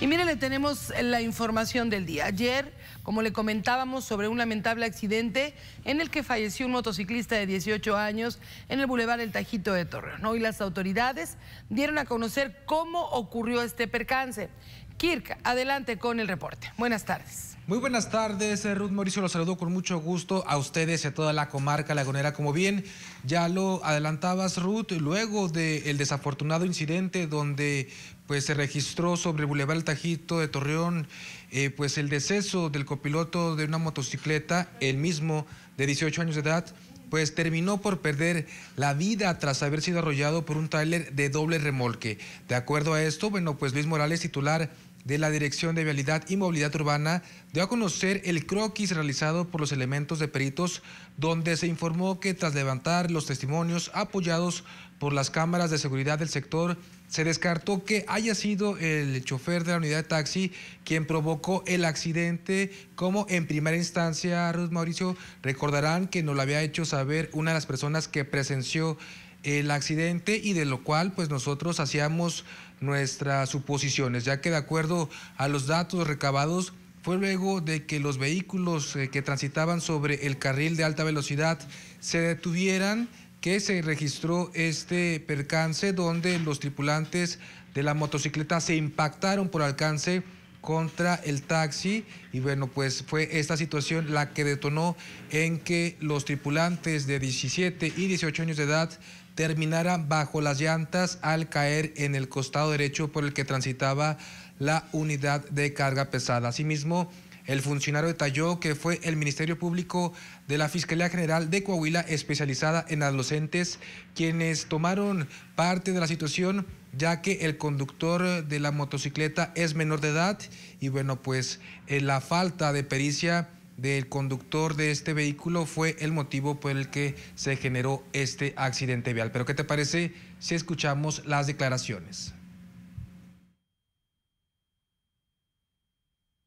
Y mire, le tenemos la información del día. Ayer, como le comentábamos, sobre un lamentable accidente en el que falleció un motociclista de 18 años en el bulevar El Tajito de Torreón. Hoy las autoridades dieron a conocer cómo ocurrió este percance. Kirk, adelante con el reporte. Buenas tardes. Muy buenas tardes, eh, Ruth Mauricio, los saludo con mucho gusto a ustedes y a toda la comarca lagonera. Como bien ya lo adelantabas, Ruth, luego del desafortunado incidente donde pues se registró sobre el Boulevard Tajito de Torreón eh, pues el deceso del copiloto de una motocicleta, el mismo de 18 años de edad, pues terminó por perder la vida tras haber sido arrollado por un tráiler de doble remolque. De acuerdo a esto, bueno, pues Luis Morales, titular de la Dirección de Vialidad y Movilidad Urbana dio a conocer el croquis realizado por los elementos de peritos, donde se informó que tras levantar los testimonios apoyados por las cámaras de seguridad del sector, se descartó que haya sido el chofer de la unidad de taxi quien provocó el accidente, como en primera instancia, Ruth Mauricio, recordarán que nos lo había hecho saber una de las personas que presenció el accidente y de lo cual pues nosotros hacíamos nuestras suposiciones, ya que de acuerdo a los datos recabados fue luego de que los vehículos eh, que transitaban sobre el carril de alta velocidad se detuvieran que se registró este percance donde los tripulantes de la motocicleta se impactaron por alcance contra el taxi y bueno pues fue esta situación la que detonó en que los tripulantes de 17 y 18 años de edad terminara bajo las llantas al caer en el costado derecho por el que transitaba la unidad de carga pesada. Asimismo, el funcionario detalló que fue el Ministerio Público de la Fiscalía General de Coahuila, especializada en adolescentes, quienes tomaron parte de la situación, ya que el conductor de la motocicleta es menor de edad y bueno, pues eh, la falta de pericia del conductor de este vehículo fue el motivo por el que se generó este accidente vial. Pero ¿qué te parece si escuchamos las declaraciones?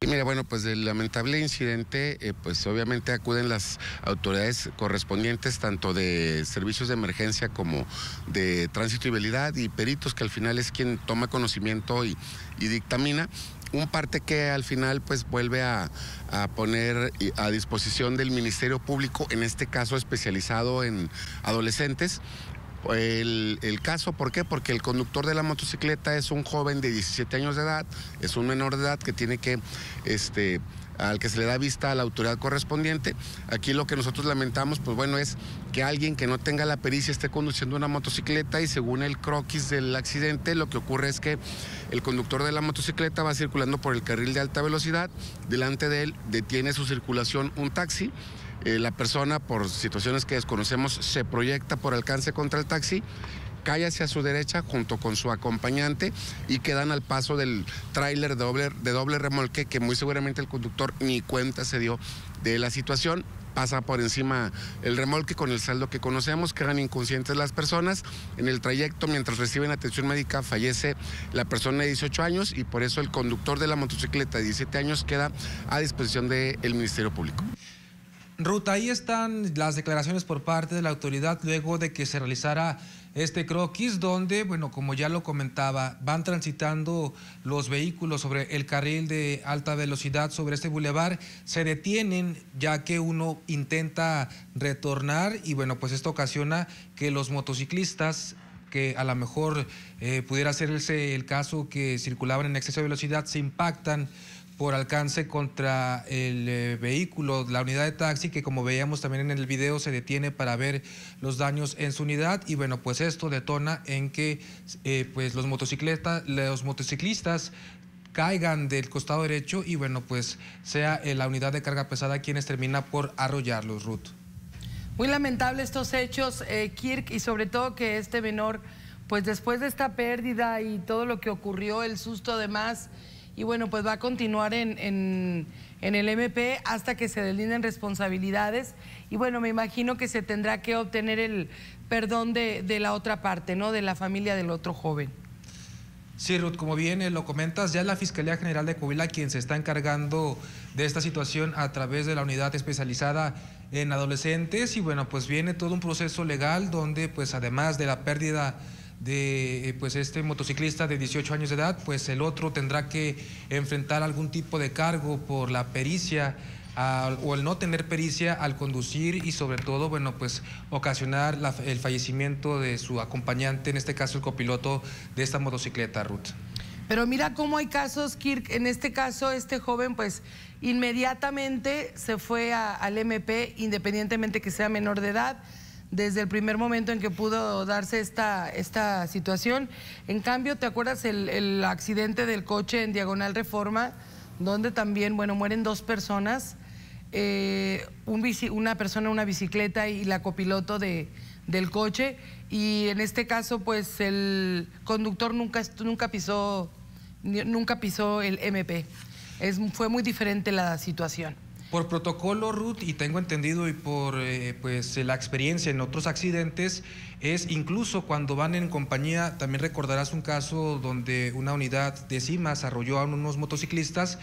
Mira, bueno, pues del lamentable incidente, eh, pues obviamente acuden las autoridades correspondientes, tanto de servicios de emergencia como de tránsito y vialidad y peritos, que al final es quien toma conocimiento y dictamina un parte que al final pues vuelve a, poner a disposición del Ministerio Público, en este caso especializado en adolescentes. El, caso, ¿por qué? Porque el conductor de la motocicleta es un joven de 17 años de edad, es un menor de edad que tiene que este, al que se le da vista a la autoridad correspondiente. Aquí lo que nosotros lamentamos, pues bueno, es que alguien que no tenga la pericia esté conduciendo una motocicleta y según el croquis del accidente, lo que ocurre es que el conductor de la motocicleta va circulando por el carril de alta velocidad, delante de él detiene su circulación un taxi. Eh, la persona, por situaciones que desconocemos, se proyecta por alcance contra el taxi cae hacia su derecha junto con su acompañante y quedan al paso del tráiler doble, de doble remolque que muy seguramente el conductor ni cuenta se dio de la situación pasa por encima el remolque con el saldo que conocemos, quedan inconscientes las personas. En el trayecto, mientras reciben atención médica, fallece la persona de 18 años y por eso el conductor de la motocicleta de 17 años queda a disposición del Ministerio Público. Ruta, ahí están las declaraciones por parte de la autoridad luego de que se realizara este croquis donde, bueno, como ya lo comentaba, van transitando los vehículos sobre el carril de alta velocidad sobre este bulevar, se detienen ya que uno intenta retornar y bueno, pues esto ocasiona que los motociclistas que a lo mejor eh, pudiera ser el caso que circulaban en exceso de velocidad, se impactan por alcance contra el eh, vehículo, la unidad de taxi que como veíamos también en el video se detiene para ver los daños en su unidad y bueno pues esto detona en que eh, pues los motocicletas, los motociclistas caigan del costado derecho y bueno pues sea eh, la unidad de carga pesada quienes termina por arrollarlos, Ruth. Muy lamentable estos hechos, Kirk, y sobre todo que este menor, pues después de esta pérdida y todo lo que ocurrió, el susto además y bueno, pues va a continuar en, el MP hasta que se delinen responsabilidades y bueno, me imagino que se tendrá que obtener el perdón de, la otra parte, ¿no? De la familia del otro joven. Sí, Ruth, como bien eh, lo comentas, ya es la Fiscalía General de Coahuila quien se está encargando de esta situación a través de la unidad especializada en adolescentes y bueno, pues viene todo un proceso legal donde pues además de la pérdida de eh, pues este motociclista de 18 años de edad, pues el otro tendrá que enfrentar algún tipo de cargo por la pericia o el no tener pericia al conducir y sobre todo, bueno, pues ocasionar el fallecimiento de su acompañante, en este caso el copiloto de esta motocicleta, Ruth. Pero mira cómo hay casos, Kirk, en este caso este joven pues inmediatamente se fue al MP, independientemente que sea menor de edad, desde el primer momento en que pudo darse esta, esta situación. En cambio, ¿te acuerdas el, accidente del coche en Diagonal Reforma, donde también, bueno, mueren dos personas? Eh, una persona en una bicicleta y la copiloto de, del coche. Y en este caso, pues el conductor nunca, nunca pisó, nunca pisó el MP. fue muy diferente la situación. Por protocolo, Ruth, y tengo entendido y por eh, pues, eh, la experiencia en otros accidentes, es incluso cuando van en compañía, también recordarás un caso donde una unidad de CIMAS arrolló a unos motociclistas,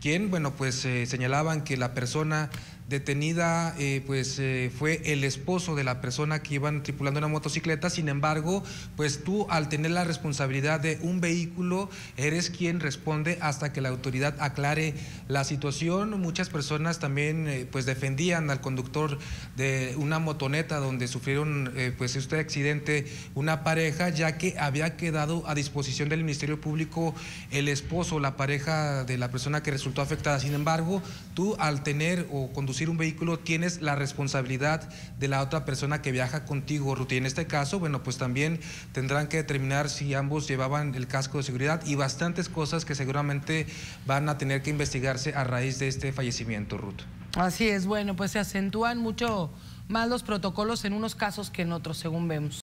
¿Quién? bueno, pues eh, señalaban que la persona detenida eh, pues eh, fue el esposo de la persona que iban tripulando una motocicleta sin embargo pues tú al tener la responsabilidad de un vehículo eres quien responde hasta que la autoridad aclare la situación muchas personas también pues defendían al conductor de una motoneta donde sufrieron pues este accidente una pareja ya que había quedado a disposición del ministerio público el esposo la pareja de la persona que resultó afectada. Sin embargo, tú al tener o conducir un vehículo tienes la responsabilidad de la otra persona que viaja contigo, y En este caso, bueno, pues también tendrán que determinar si ambos llevaban el casco de seguridad y bastantes cosas que seguramente van a tener que investigarse a raíz de este fallecimiento, Ruth. Así es, bueno, pues se acentúan mucho más los protocolos en unos casos que en otros, según vemos.